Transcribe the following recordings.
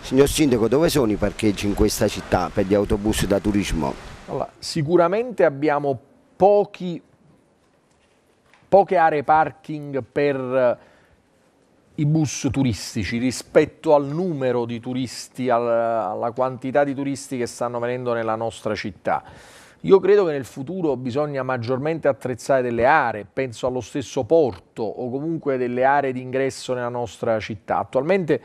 Signor Sindaco, dove sono i parcheggi in questa città per gli autobus da turismo? Allora, sicuramente abbiamo pochi, poche aree parking per eh, i bus turistici rispetto al numero di turisti, alla quantità di turisti che stanno venendo nella nostra città. Io credo che nel futuro bisogna maggiormente attrezzare delle aree, penso allo stesso porto o comunque delle aree di ingresso nella nostra città. Attualmente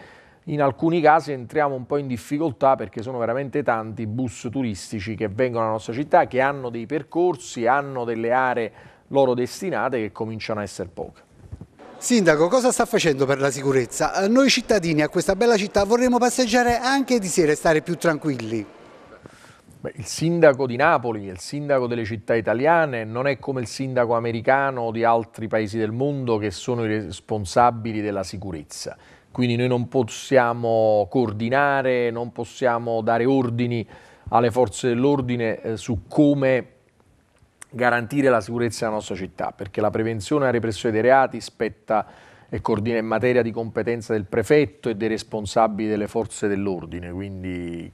in alcuni casi entriamo un po' in difficoltà perché sono veramente tanti i bus turistici che vengono alla nostra città, che hanno dei percorsi, hanno delle aree loro destinate che cominciano a essere poche. Sindaco, cosa sta facendo per la sicurezza? Noi cittadini a questa bella città vorremmo passeggiare anche di sera e stare più tranquilli. Beh, il sindaco di Napoli, il sindaco delle città italiane, non è come il sindaco americano o di altri paesi del mondo che sono i responsabili della sicurezza. Quindi noi non possiamo coordinare, non possiamo dare ordini alle forze dell'ordine eh, su come garantire la sicurezza della nostra città, perché la prevenzione e la repressione dei reati spetta e coordina in materia di competenza del prefetto e dei responsabili delle forze dell'ordine, quindi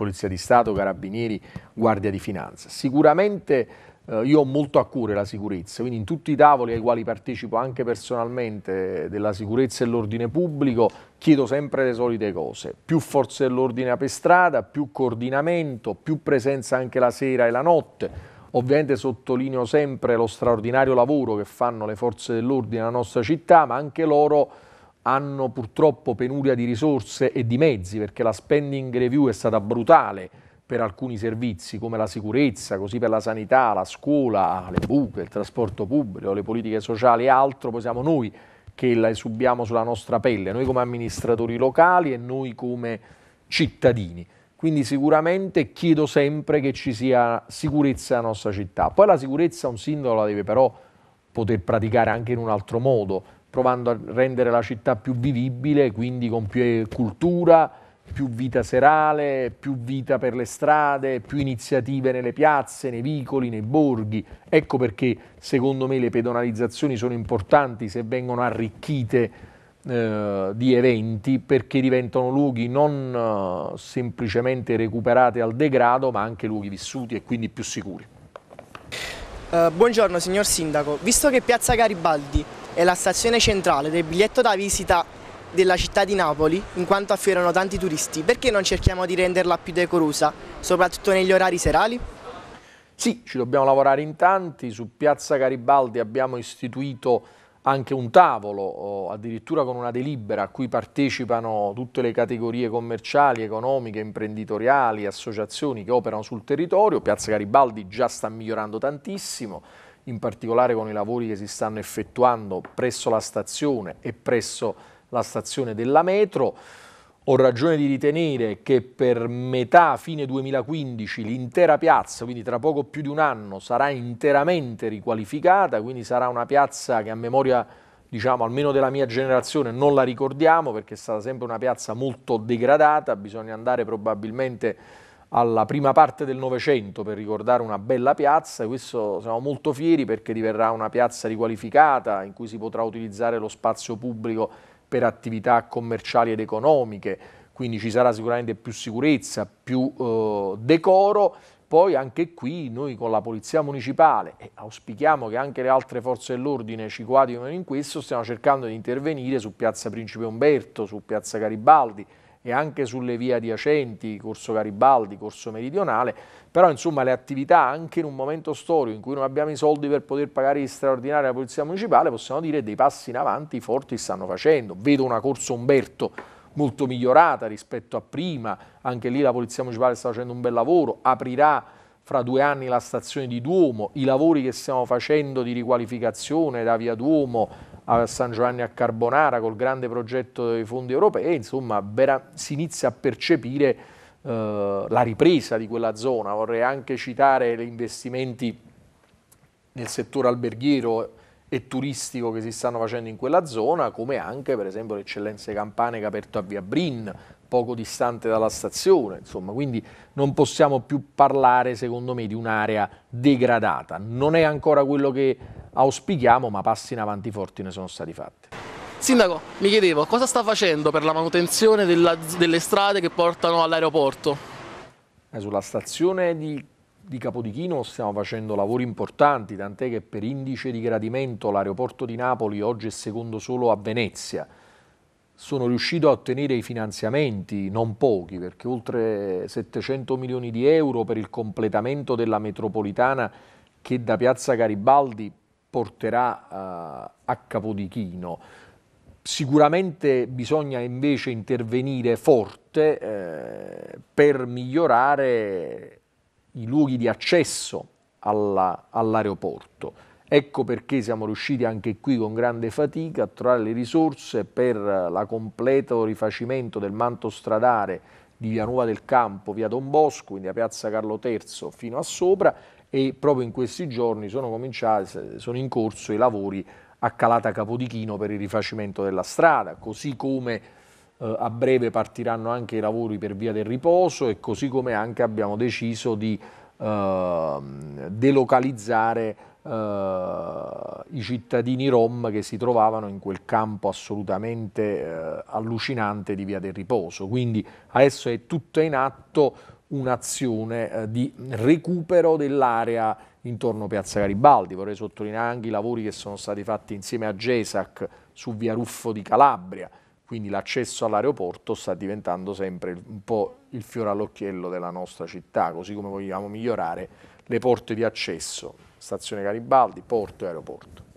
Polizia di Stato, Carabinieri, Guardia di Finanza. Sicuramente eh, io ho molto a cuore la sicurezza, quindi in tutti i tavoli ai quali partecipo anche personalmente eh, della sicurezza e dell'ordine pubblico chiedo sempre le solite cose, più forze dell'ordine per strada, più coordinamento, più presenza anche la sera e la notte, Ovviamente sottolineo sempre lo straordinario lavoro che fanno le forze dell'ordine nella nostra città, ma anche loro hanno purtroppo penuria di risorse e di mezzi perché la spending review è stata brutale per alcuni servizi come la sicurezza, così per la sanità, la scuola, le buche, il trasporto pubblico, le politiche sociali e altro, poi siamo noi che la subiamo sulla nostra pelle, noi come amministratori locali e noi come cittadini. Quindi sicuramente chiedo sempre che ci sia sicurezza nella nostra città. Poi la sicurezza un sindaco la deve però poter praticare anche in un altro modo, provando a rendere la città più vivibile, quindi con più eh, cultura, più vita serale, più vita per le strade, più iniziative nelle piazze, nei vicoli, nei borghi. Ecco perché secondo me le pedonalizzazioni sono importanti se vengono arricchite eh, di eventi, perché diventano luoghi non eh, semplicemente recuperati al degrado, ma anche luoghi vissuti e quindi più sicuri. Eh, buongiorno signor Sindaco, visto che Piazza Garibaldi è la stazione centrale del biglietto da visita della città di Napoli, in quanto affiorano tanti turisti, perché non cerchiamo di renderla più decorosa, soprattutto negli orari serali? Sì, ci dobbiamo lavorare in tanti, su Piazza Garibaldi abbiamo istituito anche un tavolo, addirittura con una delibera a cui partecipano tutte le categorie commerciali, economiche, imprenditoriali, associazioni che operano sul territorio. Piazza Garibaldi già sta migliorando tantissimo in particolare con i lavori che si stanno effettuando presso la stazione e presso la stazione della metro. Ho ragione di ritenere che per metà, fine 2015, l'intera piazza, quindi tra poco più di un anno, sarà interamente riqualificata, quindi sarà una piazza che a memoria, diciamo, almeno della mia generazione, non la ricordiamo perché è stata sempre una piazza molto degradata, bisogna andare probabilmente alla prima parte del Novecento per ricordare una bella piazza e questo siamo molto fieri perché diverrà una piazza riqualificata in cui si potrà utilizzare lo spazio pubblico per attività commerciali ed economiche, quindi ci sarà sicuramente più sicurezza, più eh, decoro. Poi anche qui noi con la Polizia Municipale e auspichiamo che anche le altre forze dell'ordine ci coadiuvino in questo, stiamo cercando di intervenire su Piazza Principe Umberto, su Piazza Garibaldi, e anche sulle vie adiacenti, Corso Garibaldi, Corso Meridionale, però insomma le attività anche in un momento storico in cui non abbiamo i soldi per poter pagare gli straordinari alla Polizia Municipale, possiamo dire dei passi in avanti forti stanno facendo. Vedo una Corso Umberto molto migliorata rispetto a prima, anche lì la Polizia Municipale sta facendo un bel lavoro, aprirà fra due anni la stazione di Duomo, i lavori che stiamo facendo di riqualificazione da via Duomo a San Giovanni a Carbonara col grande progetto dei fondi europei, insomma vera, si inizia a percepire eh, la ripresa di quella zona. Vorrei anche citare gli investimenti nel settore alberghiero e turistico che si stanno facendo in quella zona, come anche per esempio l'eccellenze campane che ha aperto a Via Brin, poco distante dalla stazione, insomma, quindi non possiamo più parlare, secondo me, di un'area degradata. Non è ancora quello che auspichiamo, ma passi in avanti forti ne sono stati fatti. Sindaco, mi chiedevo cosa sta facendo per la manutenzione della, delle strade che portano all'aeroporto? Eh, sulla stazione di di Capodichino stiamo facendo lavori importanti, tant'è che per indice di gradimento l'aeroporto di Napoli oggi è secondo solo a Venezia sono riuscito a ottenere i finanziamenti, non pochi, perché oltre 700 milioni di euro per il completamento della metropolitana che da Piazza Garibaldi porterà uh, a Capodichino. Sicuramente bisogna invece intervenire forte eh, per migliorare i luoghi di accesso all'aeroporto. Alla, all Ecco perché siamo riusciti anche qui con grande fatica a trovare le risorse per la completo rifacimento del manto stradale di Via Nuova del Campo, via Don Bosco, quindi a piazza Carlo III fino a sopra e proprio in questi giorni sono, sono in corso i lavori a Calata Capodichino per il rifacimento della strada, così come eh, a breve partiranno anche i lavori per via del riposo e così come anche abbiamo deciso di eh, delocalizzare eh, i cittadini rom che si trovavano in quel campo assolutamente eh, allucinante di Via del Riposo. Quindi adesso è tutta in atto un'azione eh, di recupero dell'area intorno a Piazza Garibaldi. Vorrei sottolineare anche i lavori che sono stati fatti insieme a GESAC su Via Ruffo di Calabria, quindi l'accesso all'aeroporto sta diventando sempre un po' il fiore all'occhiello della nostra città, così come vogliamo migliorare le porte di accesso, stazione Garibaldi, porto e aeroporto.